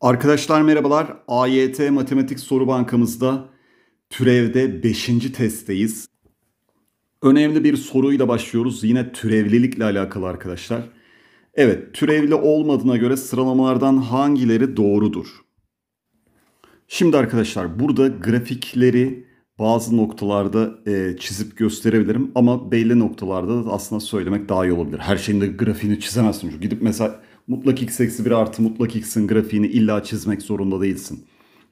Arkadaşlar merhabalar. AYT Matematik Soru Bankamızda türevde 5. testteyiz. Önemli bir soruyla başlıyoruz. Yine türevlilikle alakalı arkadaşlar. Evet, türevli olmadığına göre sıralamalardan hangileri doğrudur? Şimdi arkadaşlar burada grafikleri bazı noktalarda e, çizip gösterebilirim ama belli noktalarda da aslında söylemek daha iyi olabilir. Her şeyin de grafiğini çizemezsin. Gidip mesela mutlak x eksi 1 artı mutlak x'in grafiğini illa çizmek zorunda değilsin.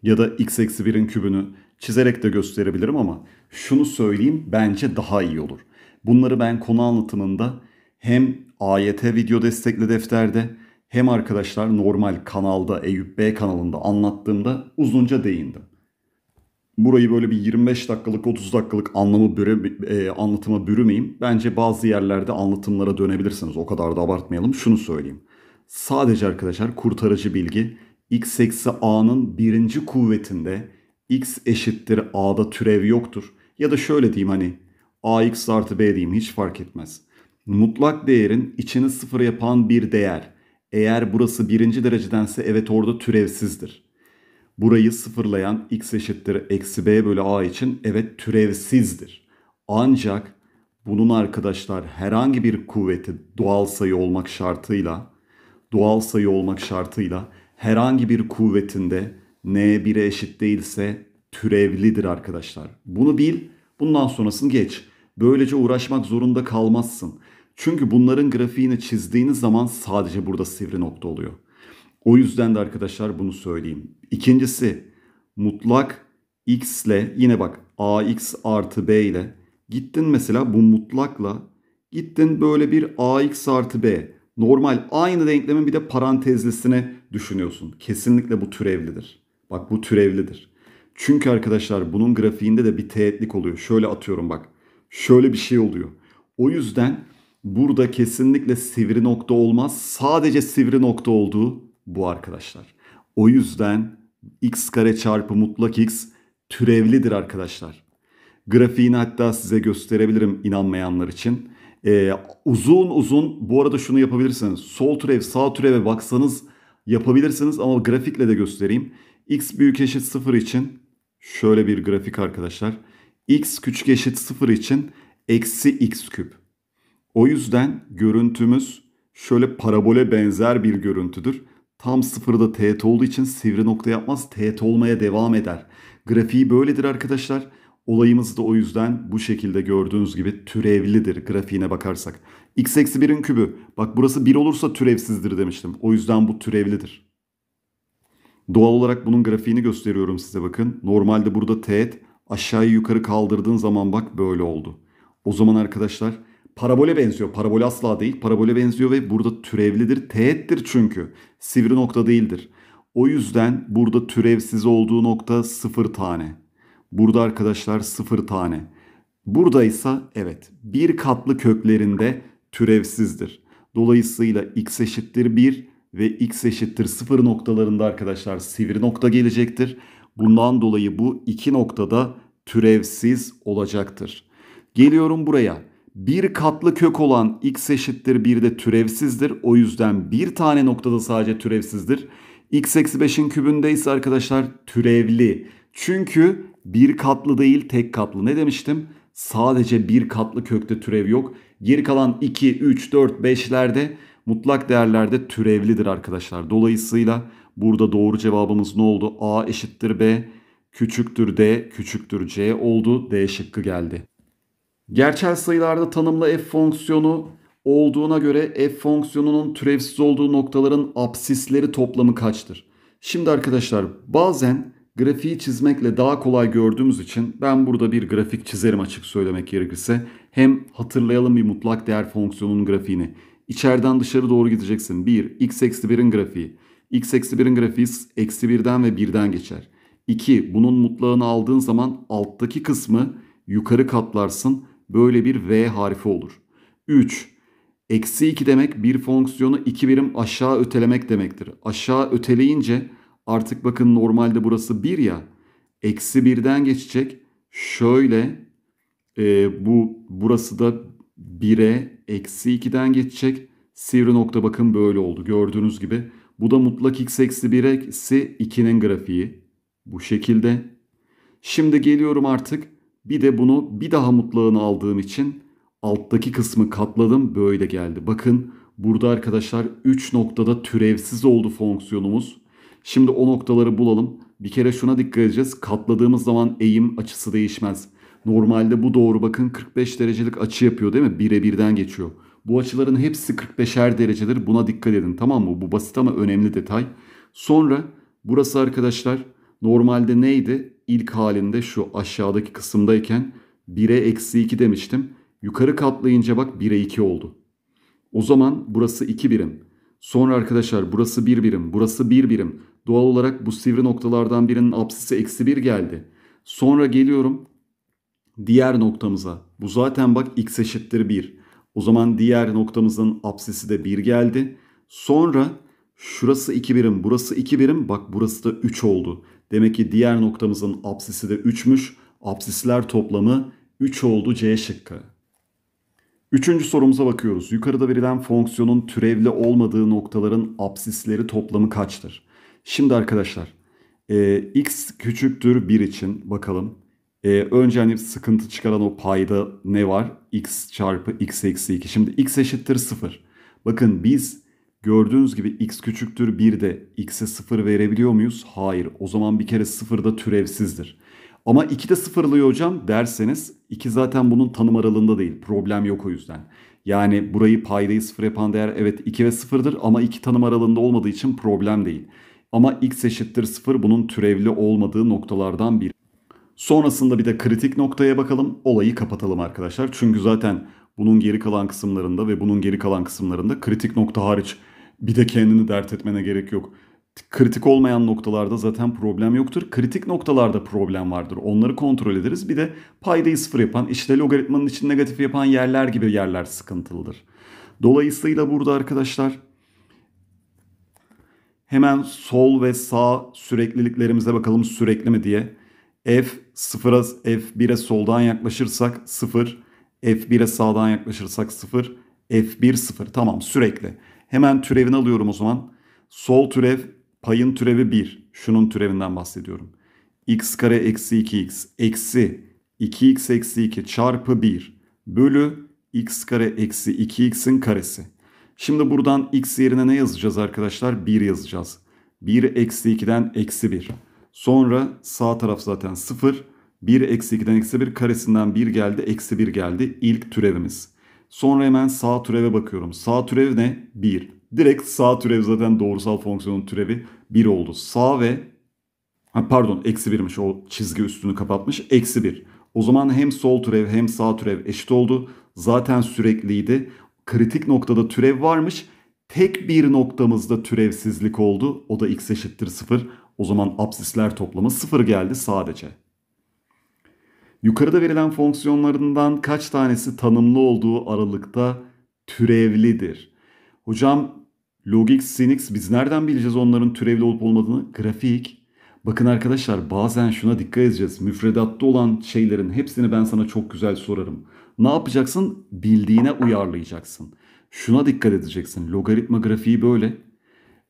Ya da x eksi 1'in kübünü çizerek de gösterebilirim ama şunu söyleyeyim bence daha iyi olur. Bunları ben konu anlatımında hem AYT video destekli defterde hem arkadaşlar normal kanalda Eyüp B kanalında anlattığımda uzunca değindim. Burayı böyle bir 25 dakikalık 30 dakikalık anlamı bürü, e, anlatıma bürümeyeyim. Bence bazı yerlerde anlatımlara dönebilirsiniz. O kadar da abartmayalım. Şunu söyleyeyim. Sadece arkadaşlar kurtarıcı bilgi x eksi a'nın birinci kuvvetinde x eşittir a'da türev yoktur. Ya da şöyle diyeyim hani ax artı b diyeyim hiç fark etmez. Mutlak değerin içini sıfır yapan bir değer. Eğer burası birinci derecedense evet orada türevsizdir. Burayı sıfırlayan x eşittir eksi b bölü a için evet türevsizdir. Ancak bunun arkadaşlar herhangi bir kuvveti doğal sayı olmak şartıyla doğal sayı olmak şartıyla herhangi bir kuvvetinde n 1'e eşit değilse türevlidir arkadaşlar. Bunu bil, bundan sonrasını geç. Böylece uğraşmak zorunda kalmazsın. Çünkü bunların grafiğini çizdiğiniz zaman sadece burada sivri nokta oluyor. O yüzden de arkadaşlar bunu söyleyeyim. İkincisi mutlak x ile yine bak ax artı b ile gittin mesela bu mutlakla gittin böyle bir ax artı b normal aynı denklemin bir de parantezlisini düşünüyorsun. Kesinlikle bu türevlidir. Bak bu türevlidir. Çünkü arkadaşlar bunun grafiğinde de bir teğetlik oluyor. Şöyle atıyorum bak. Şöyle bir şey oluyor. O yüzden burada kesinlikle sivri nokta olmaz. Sadece sivri nokta olduğu bu arkadaşlar. O yüzden x kare çarpı mutlak x türevlidir arkadaşlar. Grafiğini hatta size gösterebilirim inanmayanlar için. Ee, uzun uzun bu arada şunu yapabilirsiniz. Sol türev sağ türeve baksanız yapabilirsiniz ama grafikle de göstereyim. X büyük eşit 0 için şöyle bir grafik arkadaşlar. X küçük eşit 0 için eksi x küp. O yüzden görüntümüz şöyle parabole benzer bir görüntüdür. Tam sıfırda teğet olduğu için sivri nokta yapmaz teğet olmaya devam eder. Grafiği böyledir arkadaşlar. Olayımız da o yüzden bu şekilde gördüğünüz gibi türevlidir grafiğine bakarsak. x eksi 1'in kübü. Bak burası 1 olursa türevsizdir demiştim. O yüzden bu türevlidir. Doğal olarak bunun grafiğini gösteriyorum size bakın. Normalde burada teğet aşağıyı yukarı kaldırdığın zaman bak böyle oldu. O zaman arkadaşlar parabole benziyor. Parabol asla değil. Parabole benziyor ve burada türevlidir. Teğettir çünkü. Sivri nokta değildir. O yüzden burada türevsiz olduğu nokta sıfır tane. Burada arkadaşlar sıfır tane. burada ise evet bir katlı köklerinde türevsizdir. Dolayısıyla x eşittir 1 ve x eşittir 0 noktalarında arkadaşlar sivri nokta gelecektir. Bundan dolayı bu iki noktada türevsiz olacaktır. Geliyorum buraya. Bir katlı kök olan x eşittir 1 de türevsizdir. O yüzden bir tane noktada sadece türevsizdir. x eksi 5'in kübünde ise arkadaşlar türevli çünkü bir katlı değil tek katlı. Ne demiştim? Sadece bir katlı kökte türev yok. Geri kalan 2, 3, 4, 5'lerde mutlak değerlerde türevlidir arkadaşlar. Dolayısıyla burada doğru cevabımız ne oldu? A eşittir B, küçüktür D, küçüktür C oldu. D şıkkı geldi. Gerçel sayılarda tanımlı f fonksiyonu olduğuna göre f fonksiyonunun türevsiz olduğu noktaların absisleri toplamı kaçtır? Şimdi arkadaşlar bazen grafiği çizmekle daha kolay gördüğümüz için ben burada bir grafik çizerim açık söylemek gerekirse. Hem hatırlayalım bir mutlak değer fonksiyonunun grafiğini. İçeriden dışarı doğru gideceksin. 1. x eksi 1'in grafiği. x eksi 1'in grafiği eksi 1'den ve 1'den geçer. 2. Bunun mutlağını aldığın zaman alttaki kısmı yukarı katlarsın. Böyle bir v harfi olur. 3. Eksi 2 demek bir fonksiyonu 2 birim aşağı ötelemek demektir. Aşağı öteleyince Artık bakın normalde burası 1 ya. Eksi 1'den geçecek. Şöyle e, bu burası da 1'e eksi 2'den geçecek. Sivri nokta bakın böyle oldu gördüğünüz gibi. Bu da mutlak x eksi 1 eksi 2'nin grafiği. Bu şekilde. Şimdi geliyorum artık. Bir de bunu bir daha mutlağını aldığım için alttaki kısmı katladım böyle geldi. Bakın burada arkadaşlar 3 noktada türevsiz oldu fonksiyonumuz. Şimdi o noktaları bulalım. Bir kere şuna dikkat edeceğiz. Katladığımız zaman eğim açısı değişmez. Normalde bu doğru bakın 45 derecelik açı yapıyor değil mi? Bire birden geçiyor. Bu açıların hepsi 45'er derecedir. Buna dikkat edin tamam mı? Bu basit ama önemli detay. Sonra burası arkadaşlar normalde neydi? İlk halinde şu aşağıdaki kısımdayken 1'e eksi 2 demiştim. Yukarı katlayınca bak 1'e 2 oldu. O zaman burası 2 birim. Sonra arkadaşlar burası bir birim, burası bir birim. Doğal olarak bu sivri noktalardan birinin apsisi eksi bir geldi. Sonra geliyorum diğer noktamıza. Bu zaten bak x eşittir 1. O zaman diğer noktamızın apsisi de 1 geldi. Sonra şurası 2 birim, burası 2 birim. Bak burası da 3 oldu. Demek ki diğer noktamızın apsisi de 3'müş. Apsisler toplamı 3 oldu C şıkkı. Üçüncü sorumuza bakıyoruz. Yukarıda verilen fonksiyonun türevli olmadığı noktaların absisleri toplamı kaçtır? Şimdi arkadaşlar e, x küçüktür 1 için bakalım. E, önce hani sıkıntı çıkaran o payda ne var? x çarpı x eksi 2. Şimdi x eşittir 0. Bakın biz gördüğünüz gibi x küçüktür 1 de x'e 0 verebiliyor muyuz? Hayır. O zaman bir kere 0 da türevsizdir. Ama de sıfırlıyor hocam derseniz 2 zaten bunun tanım aralığında değil. Problem yok o yüzden. Yani burayı paydayı sıfır yapan değer evet 2 ve sıfırdır ama 2 tanım aralığında olmadığı için problem değil. Ama x eşittir sıfır bunun türevli olmadığı noktalardan biri. Sonrasında bir de kritik noktaya bakalım. Olayı kapatalım arkadaşlar. Çünkü zaten bunun geri kalan kısımlarında ve bunun geri kalan kısımlarında kritik nokta hariç bir de kendini dert etmene gerek yok kritik olmayan noktalarda zaten problem yoktur. Kritik noktalarda problem vardır. Onları kontrol ederiz. Bir de paydayı sıfır yapan, işte logaritmanın için negatif yapan yerler gibi yerler sıkıntılıdır. Dolayısıyla burada arkadaşlar hemen sol ve sağ sürekliliklerimize bakalım sürekli mi diye. F 0'a F1'e soldan yaklaşırsak 0, F1'e sağdan yaklaşırsak 0, F1 0. Tamam sürekli. Hemen türevini alıyorum o zaman. Sol türev payın türevi 1. Şunun türevinden bahsediyorum. x kare eksi 2x eksi 2x eksi 2 çarpı 1 bölü x kare eksi 2x'in karesi. Şimdi buradan x yerine ne yazacağız arkadaşlar? 1 yazacağız. 1 eksi 2'den eksi 1. Sonra sağ taraf zaten 0. 1 eksi 2'den eksi 1 karesinden 1 geldi. Eksi 1 geldi. İlk türevimiz. Sonra hemen sağ türeve bakıyorum. Sağ türev ne? 1. Direkt sağ türev zaten doğrusal fonksiyonun türevi 1 oldu. Sağ ve ha pardon eksi 1'miş o çizgi üstünü kapatmış. Eksi 1. O zaman hem sol türev hem sağ türev eşit oldu. Zaten sürekliydi. Kritik noktada türev varmış. Tek bir noktamızda türevsizlik oldu. O da x eşittir 0. O zaman absisler toplamı 0 geldi sadece. Yukarıda verilen fonksiyonlarından kaç tanesi tanımlı olduğu aralıkta türevlidir? Hocam logik, sinix biz nereden bileceğiz onların türevli olup olmadığını? Grafik. Bakın arkadaşlar bazen şuna dikkat edeceğiz. Müfredatta olan şeylerin hepsini ben sana çok güzel sorarım. Ne yapacaksın? Bildiğine uyarlayacaksın. Şuna dikkat edeceksin. Logaritma grafiği böyle.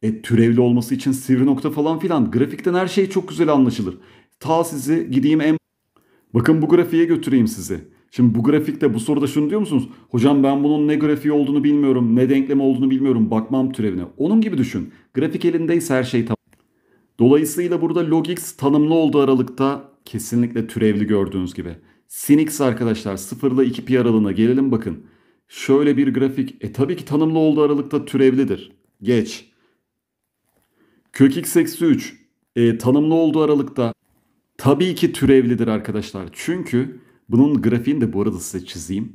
E, türevli olması için sivri nokta falan filan. Grafikten her şey çok güzel anlaşılır. Ta sizi gideyim en... Bakın bu grafiğe götüreyim sizi. Şimdi bu grafikte bu soruda şunu diyor musunuz? Hocam ben bunun ne grafiği olduğunu bilmiyorum, ne denklemi olduğunu bilmiyorum. Bakmam türevine. Onun gibi düşün. Grafik elindeyse her şey tamam. Dolayısıyla burada log x tanımlı olduğu aralıkta kesinlikle türevli gördüğünüz gibi. Sin x arkadaşlar 0 ile 2 pi aralığına gelelim bakın. Şöyle bir grafik. E tabii ki tanımlı olduğu aralıkta türevlidir. Geç. Kök x eksi 3 e, tanımlı olduğu aralıkta tabii ki türevlidir arkadaşlar. Çünkü bunun grafiğini de bu arada size çizeyim.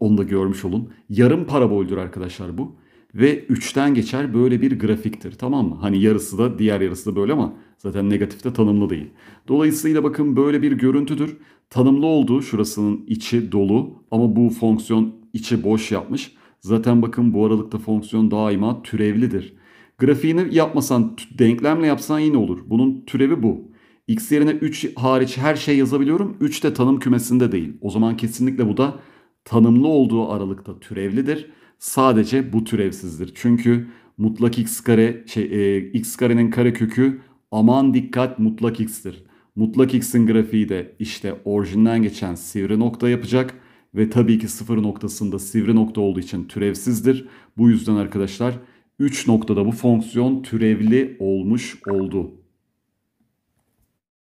Onu da görmüş olun. Yarım paraboldür arkadaşlar bu. Ve 3'ten geçer böyle bir grafiktir tamam mı? Hani yarısı da diğer yarısı da böyle ama zaten negatifte tanımlı değil. Dolayısıyla bakın böyle bir görüntüdür. Tanımlı olduğu şurasının içi dolu ama bu fonksiyon içi boş yapmış. Zaten bakın bu aralıkta fonksiyon daima türevlidir. Grafiğini yapmasan denklemle yapsan yine olur. Bunun türevi bu. X yerine 3 hariç her şey yazabiliyorum. 3 de tanım kümesinde değil. O zaman kesinlikle bu da tanımlı olduğu aralıkta türevlidir. Sadece bu türevsizdir. Çünkü mutlak x kare şey, e, x karenin kare kökü aman dikkat mutlak x'tir. Mutlak x'in grafiği de işte orijinden geçen sivri nokta yapacak ve tabii ki sıfır noktasında sivri nokta olduğu için türevsizdir. Bu yüzden arkadaşlar 3 noktada bu fonksiyon türevli olmuş oldu.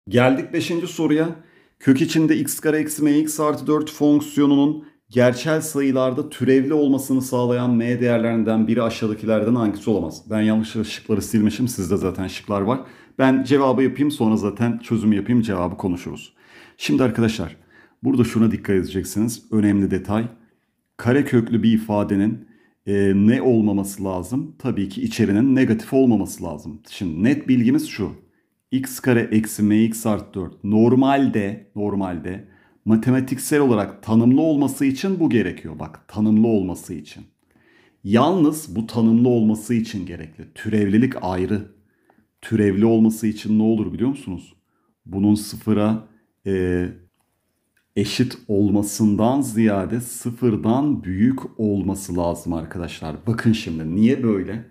Geldik 5. soruya. Kök içinde x kare eksi mx artı 4 fonksiyonunun gerçel sayılarda türevli olmasını sağlayan m değerlerinden biri aşağıdakilerden hangisi olamaz? Ben yanlış şıkları silmişim. Sizde zaten şıklar var. Ben cevabı yapayım sonra zaten çözümü yapayım cevabı konuşuruz. Şimdi arkadaşlar burada şuna dikkat edeceksiniz. Önemli detay. Kare köklü bir ifadenin e, ne olmaması lazım? Tabii ki içerinin negatif olmaması lazım. Şimdi net bilgimiz şu x kare eksi mx artı 4 normalde normalde matematiksel olarak tanımlı olması için bu gerekiyor. Bak tanımlı olması için. Yalnız bu tanımlı olması için gerekli. Türevlilik ayrı. Türevli olması için ne olur biliyor musunuz? Bunun sıfıra e, eşit olmasından ziyade sıfırdan büyük olması lazım arkadaşlar. Bakın şimdi niye böyle?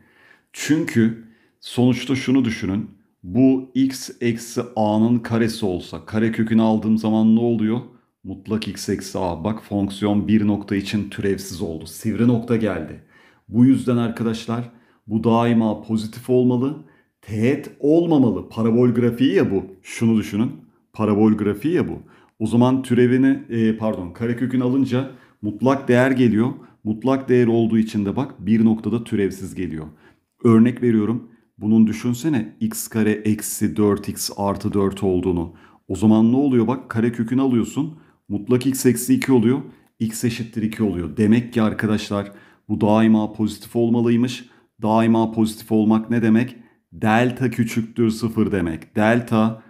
Çünkü sonuçta şunu düşünün bu x eksi a'nın karesi olsa kare kökünü aldığım zaman ne oluyor? Mutlak x eksi a. Bak fonksiyon bir nokta için türevsiz oldu. Sivri nokta geldi. Bu yüzden arkadaşlar bu daima pozitif olmalı. Teğet olmamalı. Parabol grafiği ya bu. Şunu düşünün. Parabol grafiği ya bu. O zaman türevini e, pardon karekökünü alınca mutlak değer geliyor. Mutlak değer olduğu için de bak bir noktada türevsiz geliyor. Örnek veriyorum bunun düşünsene x kare eksi 4x artı 4 olduğunu. O zaman ne oluyor bak kare kökünü alıyorsun. Mutlak x eksi 2 oluyor. x eşittir 2 oluyor. Demek ki arkadaşlar bu daima pozitif olmalıymış. Daima pozitif olmak ne demek? Delta küçüktür 0 demek. Delta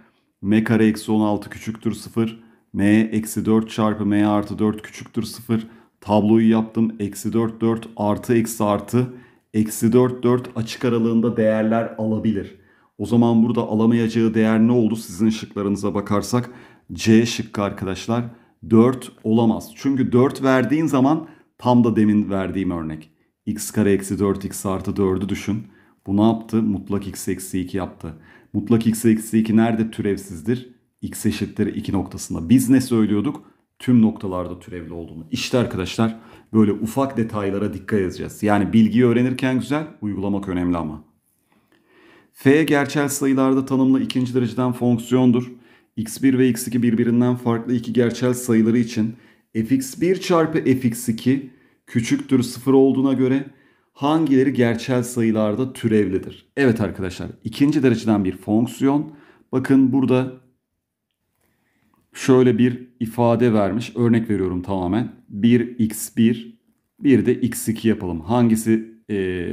m kare eksi 16 küçüktür 0. m eksi 4 çarpı m artı 4 küçüktür 0. Tabloyu yaptım. Eksi 4 4 artı eksi artı eksi 4 4 açık aralığında değerler alabilir. O zaman burada alamayacağı değer ne oldu? Sizin şıklarınıza bakarsak C şıkkı arkadaşlar 4 olamaz. Çünkü 4 verdiğin zaman tam da demin verdiğim örnek. x kare eksi 4 x artı 4'ü düşün. Bu ne yaptı? Mutlak x eksi 2 yaptı. Mutlak x eksi 2 nerede türevsizdir? x eşittir 2 noktasında. Biz ne söylüyorduk? tüm noktalarda türevli olduğunu. İşte arkadaşlar böyle ufak detaylara dikkat edeceğiz. Yani bilgiyi öğrenirken güzel, uygulamak önemli ama. F gerçel sayılarda tanımlı ikinci dereceden fonksiyondur. x1 ve x2 birbirinden farklı iki gerçel sayıları için fx1 çarpı fx2 küçüktür sıfır olduğuna göre hangileri gerçel sayılarda türevlidir? Evet arkadaşlar ikinci dereceden bir fonksiyon. Bakın burada şöyle bir ifade vermiş. Örnek veriyorum tamamen. 1x1 bir de x2 yapalım. Hangisi e,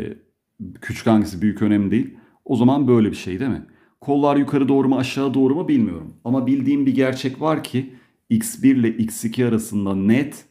küçük hangisi büyük önemli değil. O zaman böyle bir şey değil mi? Kollar yukarı doğru mu aşağı doğru mu bilmiyorum. Ama bildiğim bir gerçek var ki x1 ile x2 arasında net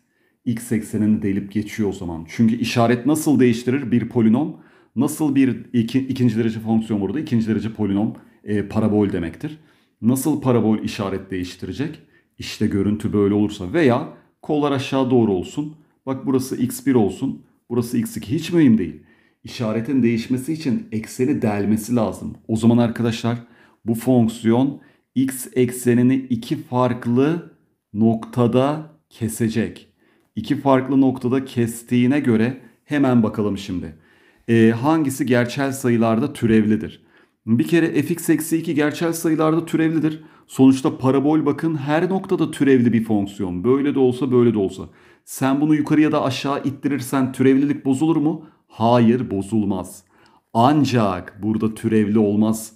x eksenini delip geçiyor o zaman. Çünkü işaret nasıl değiştirir bir polinom? Nasıl bir iki, ikinci derece fonksiyon burada? ikinci derece polinom e, parabol demektir nasıl parabol işaret değiştirecek? İşte görüntü böyle olursa veya kollar aşağı doğru olsun. Bak burası x1 olsun. Burası x2 hiç mühim değil. İşaretin değişmesi için ekseni delmesi lazım. O zaman arkadaşlar bu fonksiyon x eksenini iki farklı noktada kesecek. İki farklı noktada kestiğine göre hemen bakalım şimdi. Ee, hangisi gerçel sayılarda türevlidir? Bir kere fx eksi 2 gerçel sayılarda türevlidir. Sonuçta parabol bakın her noktada türevli bir fonksiyon. Böyle de olsa böyle de olsa. Sen bunu yukarıya da aşağı ittirirsen türevlilik bozulur mu? Hayır bozulmaz. Ancak burada türevli olmaz.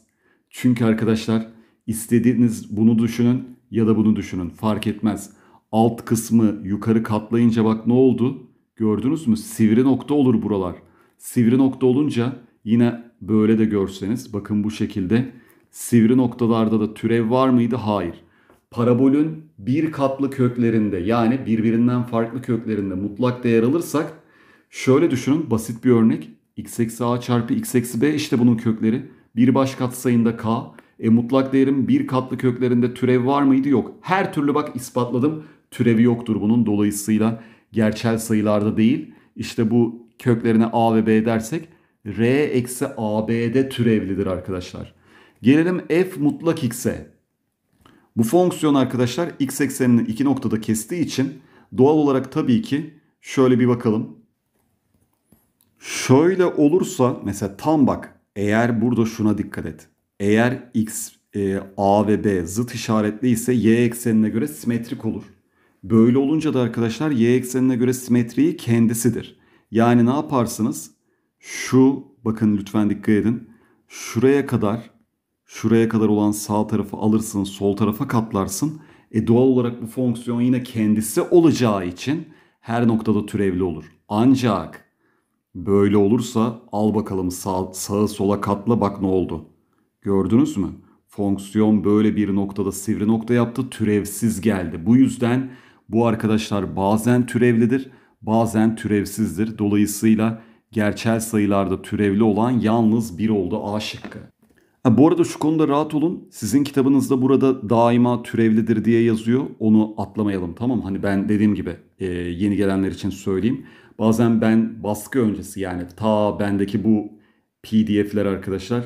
Çünkü arkadaşlar istediğiniz bunu düşünün ya da bunu düşünün fark etmez. Alt kısmı yukarı katlayınca bak ne oldu? Gördünüz mü? Sivri nokta olur buralar. Sivri nokta olunca yine böyle de görseniz bakın bu şekilde sivri noktalarda da türev var mıydı? Hayır. Parabolün bir katlı köklerinde yani birbirinden farklı köklerinde mutlak değer alırsak şöyle düşünün basit bir örnek. x eksi a çarpı x eksi b işte bunun kökleri. Bir baş kat sayında k. E mutlak değerin bir katlı köklerinde türev var mıydı? Yok. Her türlü bak ispatladım. Türevi yoktur bunun. Dolayısıyla gerçel sayılarda değil. İşte bu köklerine a ve b dersek R eksi AB'de türevlidir arkadaşlar. Gelelim f mutlak x'e. Bu fonksiyon arkadaşlar x eksenini iki noktada kestiği için doğal olarak tabii ki şöyle bir bakalım. Şöyle olursa mesela tam bak eğer burada şuna dikkat et. Eğer x e, a ve b zıt işaretli ise y eksenine göre simetrik olur. Böyle olunca da arkadaşlar y eksenine göre simetriği kendisidir. Yani ne yaparsınız? Şu bakın lütfen dikkat edin. Şuraya kadar şuraya kadar olan sağ tarafı alırsın sol tarafa katlarsın. E doğal olarak bu fonksiyon yine kendisi olacağı için her noktada türevli olur. Ancak böyle olursa al bakalım sağ, sağa sola katla bak ne oldu. Gördünüz mü? Fonksiyon böyle bir noktada sivri nokta yaptı türevsiz geldi. Bu yüzden bu arkadaşlar bazen türevlidir bazen türevsizdir. Dolayısıyla gerçel sayılarda türevli olan yalnız bir oldu A şıkkı. Ha, bu arada şu konuda rahat olun. Sizin kitabınızda burada daima türevlidir diye yazıyor. Onu atlamayalım tamam Hani ben dediğim gibi e, yeni gelenler için söyleyeyim. Bazen ben baskı öncesi yani ta bendeki bu pdf'ler arkadaşlar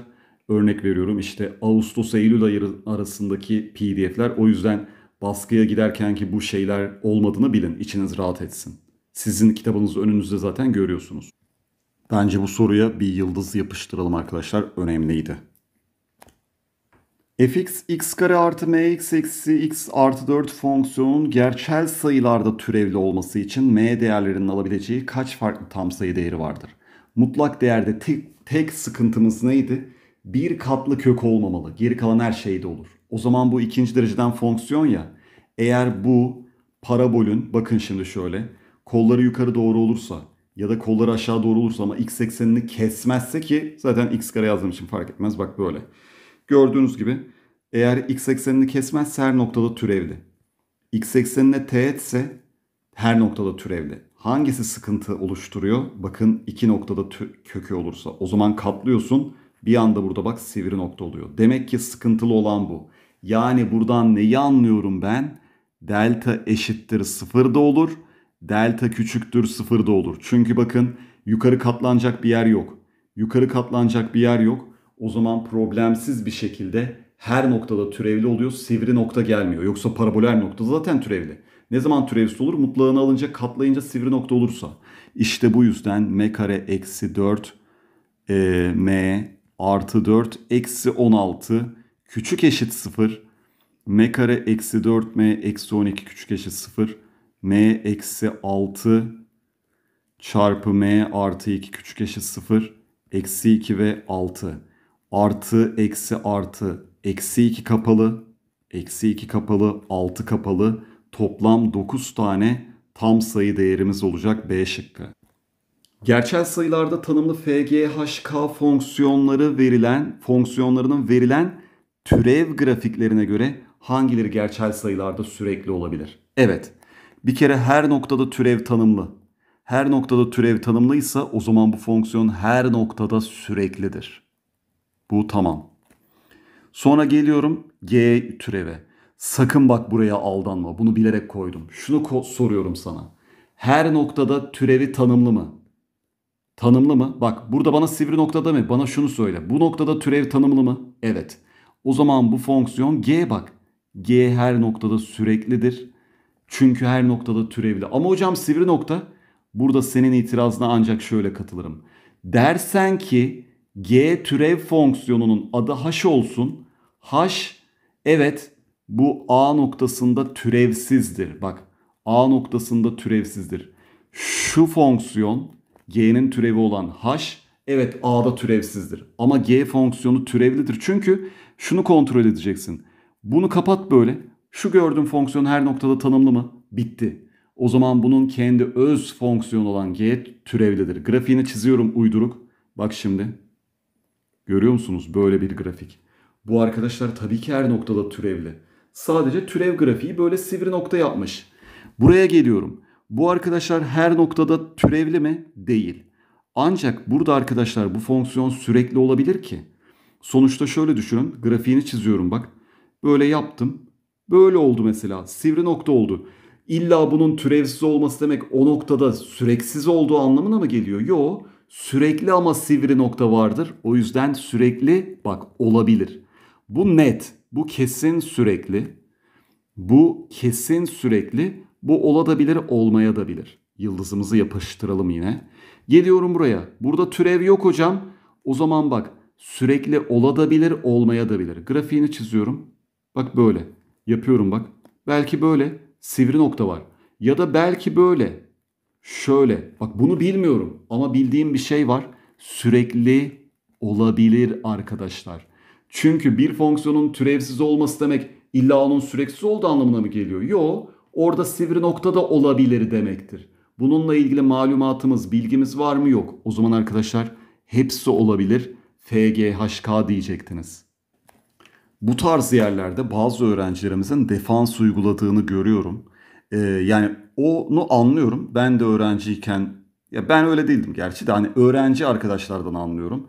örnek veriyorum işte Ağustos-Eylül ayı arasındaki pdf'ler. O yüzden baskıya giderken ki bu şeyler olmadığını bilin. İçiniz rahat etsin. Sizin kitabınızı önünüzde zaten görüyorsunuz. Bence bu soruya bir yıldız yapıştıralım arkadaşlar. Önemliydi. fx x kare artı mx eksi x artı 4 fonksiyonun gerçel sayılarda türevli olması için m değerlerinin alabileceği kaç farklı tam sayı değeri vardır? Mutlak değerde tek, tek sıkıntımız neydi? Bir katlı kök olmamalı. Geri kalan her şeyde olur. O zaman bu ikinci dereceden fonksiyon ya. Eğer bu parabolün bakın şimdi şöyle kolları yukarı doğru olursa ya da kolları aşağı doğru olursa ama x eksenini kesmezse ki zaten x kare yazdığım için fark etmez. Bak böyle. Gördüğünüz gibi eğer x eksenini kesmezse her noktada türevli. x eksenine teğetse her noktada türevli. Hangisi sıkıntı oluşturuyor? Bakın iki noktada kökü olursa. O zaman katlıyorsun. Bir anda burada bak sivri nokta oluyor. Demek ki sıkıntılı olan bu. Yani buradan neyi anlıyorum ben? Delta eşittir sıfır da olur delta küçüktür sıfır da olur. Çünkü bakın yukarı katlanacak bir yer yok. Yukarı katlanacak bir yer yok. O zaman problemsiz bir şekilde her noktada türevli oluyor. Sivri nokta gelmiyor. Yoksa paraboler nokta zaten türevli. Ne zaman türevsiz olur? Mutlağını alınca katlayınca sivri nokta olursa. İşte bu yüzden m kare eksi 4 e, m artı 4 eksi 16 küçük eşit 0 m kare eksi 4 m eksi 12 küçük eşit 0 m eksi 6 çarpı m artı 2 küçük eşit 0 eksi 2 ve 6 artı eksi artı eksi 2 kapalı eksi 2 kapalı 6 kapalı toplam 9 tane tam sayı değerimiz olacak B şıkkı. Gerçel sayılarda tanımlı FGHK fonksiyonları verilen fonksiyonlarının verilen türev grafiklerine göre hangileri gerçel sayılarda sürekli olabilir? Evet, bir kere her noktada türev tanımlı. Her noktada türev tanımlıysa o zaman bu fonksiyon her noktada süreklidir. Bu tamam. Sonra geliyorum G türeve. Sakın bak buraya aldanma. Bunu bilerek koydum. Şunu ko soruyorum sana. Her noktada türevi tanımlı mı? Tanımlı mı? Bak burada bana sivri noktada mı? Bana şunu söyle. Bu noktada türev tanımlı mı? Evet. O zaman bu fonksiyon G bak. G her noktada süreklidir. Çünkü her noktada türevli. Ama hocam sivri nokta burada senin itirazına ancak şöyle katılırım. Dersen ki g türev fonksiyonunun adı h olsun. H evet bu a noktasında türevsizdir. Bak a noktasında türevsizdir. Şu fonksiyon g'nin türevi olan h evet a'da türevsizdir. Ama g fonksiyonu türevlidir. Çünkü şunu kontrol edeceksin. Bunu kapat böyle. Şu gördüğüm fonksiyon her noktada tanımlı mı? Bitti. O zaman bunun kendi öz fonksiyonu olan g türevlidir. Grafiğini çiziyorum uyduruk. Bak şimdi. Görüyor musunuz böyle bir grafik? Bu arkadaşlar tabii ki her noktada türevli. Sadece türev grafiği böyle sivri nokta yapmış. Buraya geliyorum. Bu arkadaşlar her noktada türevli mi? Değil. Ancak burada arkadaşlar bu fonksiyon sürekli olabilir ki. Sonuçta şöyle düşünün. Grafiğini çiziyorum bak. Böyle yaptım. Böyle oldu mesela. Sivri nokta oldu. İlla bunun türevsiz olması demek o noktada süreksiz olduğu anlamına mı geliyor? Yo. Sürekli ama sivri nokta vardır. O yüzden sürekli bak olabilir. Bu net. Bu kesin sürekli. Bu kesin sürekli. Bu olabilir olmaya da bilir. Yıldızımızı yapıştıralım yine. Geliyorum buraya. Burada türev yok hocam. O zaman bak sürekli olabilir olmaya da bilir. Grafiğini çiziyorum. Bak böyle. Yapıyorum bak. Belki böyle sivri nokta var. Ya da belki böyle. Şöyle. Bak bunu bilmiyorum ama bildiğim bir şey var. Sürekli olabilir arkadaşlar. Çünkü bir fonksiyonun türevsiz olması demek illa onun süreksiz olduğu anlamına mı geliyor? Yo, orada sivri nokta da olabilir demektir. Bununla ilgili malumatımız, bilgimiz var mı? Yok. O zaman arkadaşlar hepsi olabilir. FGHK diyecektiniz bu tarz yerlerde bazı öğrencilerimizin defans uyguladığını görüyorum. Ee, yani onu anlıyorum. Ben de öğrenciyken ya ben öyle değildim gerçi de hani öğrenci arkadaşlardan anlıyorum.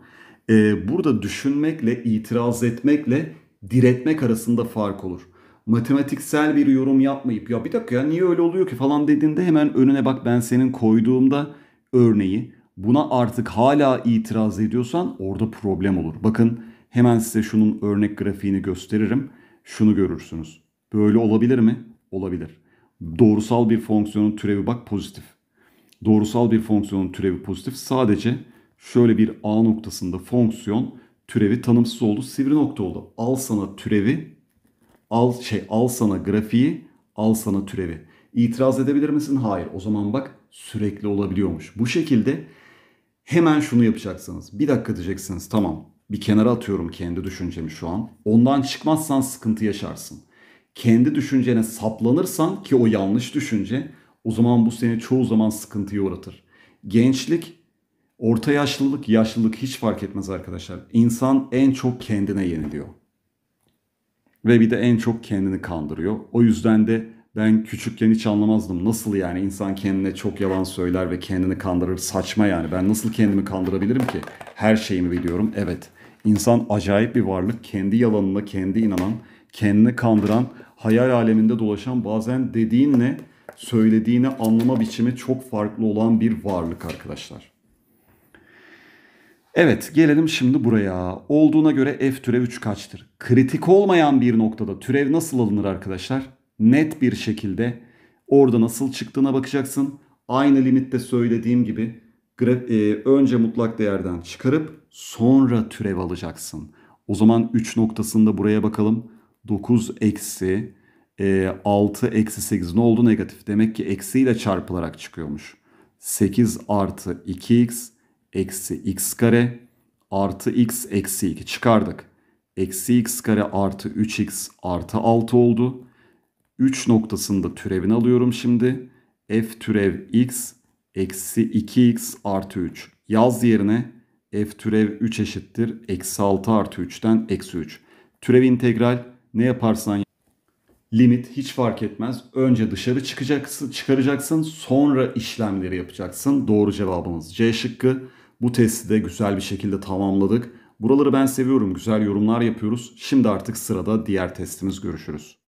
Ee, burada düşünmekle, itiraz etmekle diretmek arasında fark olur. Matematiksel bir yorum yapmayıp ya bir dakika ya niye öyle oluyor ki falan dediğinde hemen önüne bak ben senin koyduğumda örneği buna artık hala itiraz ediyorsan orada problem olur. Bakın Hemen size şunun örnek grafiğini gösteririm. Şunu görürsünüz. Böyle olabilir mi? Olabilir. Doğrusal bir fonksiyonun türevi bak pozitif. Doğrusal bir fonksiyonun türevi pozitif. Sadece şöyle bir A noktasında fonksiyon türevi tanımsız oldu. Sivri nokta oldu. Al sana türevi, al şey al sana grafiği, al sana türevi. İtiraz edebilir misin? Hayır. O zaman bak sürekli olabiliyormuş. Bu şekilde hemen şunu yapacaksınız. Bir dakika diyeceksiniz. Tamam bir kenara atıyorum kendi düşüncemi şu an. Ondan çıkmazsan sıkıntı yaşarsın. Kendi düşüncene saplanırsan ki o yanlış düşünce o zaman bu seni çoğu zaman sıkıntıya uğratır. Gençlik, orta yaşlılık, yaşlılık hiç fark etmez arkadaşlar. İnsan en çok kendine yeniliyor. Ve bir de en çok kendini kandırıyor. O yüzden de ben küçükken hiç anlamazdım. Nasıl yani insan kendine çok yalan söyler ve kendini kandırır. Saçma yani. Ben nasıl kendimi kandırabilirim ki? Her şeyimi biliyorum. Evet. İnsan acayip bir varlık. Kendi yalanına kendi inanan, kendini kandıran, hayal aleminde dolaşan bazen dediğinle söylediğini anlama biçimi çok farklı olan bir varlık arkadaşlar. Evet gelelim şimdi buraya. Olduğuna göre f türev 3 kaçtır? Kritik olmayan bir noktada türev nasıl alınır arkadaşlar? Net bir şekilde orada nasıl çıktığına bakacaksın. Aynı limitte söylediğim gibi e, önce mutlak değerden çıkarıp sonra türev alacaksın. O zaman 3 noktasında buraya bakalım. 9 eksi e, 6 eksi 8 ne oldu negatif. Demek ki eksiyle çarpılarak çıkıyormuş. 8 artı 2x eksi x kare artı x eksi 2 çıkardık. Eksi x kare artı 3x artı 6 oldu. 3 noktasında türevini alıyorum şimdi. f türev x eksi 2x artı 3. Yaz yerine f türev 3 eşittir. Eksi 6 artı 3'ten eksi 3. Türev integral ne yaparsan limit hiç fark etmez. Önce dışarı çıkacaksın, çıkaracaksın sonra işlemleri yapacaksın. Doğru cevabımız C şıkkı. Bu testi de güzel bir şekilde tamamladık. Buraları ben seviyorum. Güzel yorumlar yapıyoruz. Şimdi artık sırada diğer testimiz görüşürüz.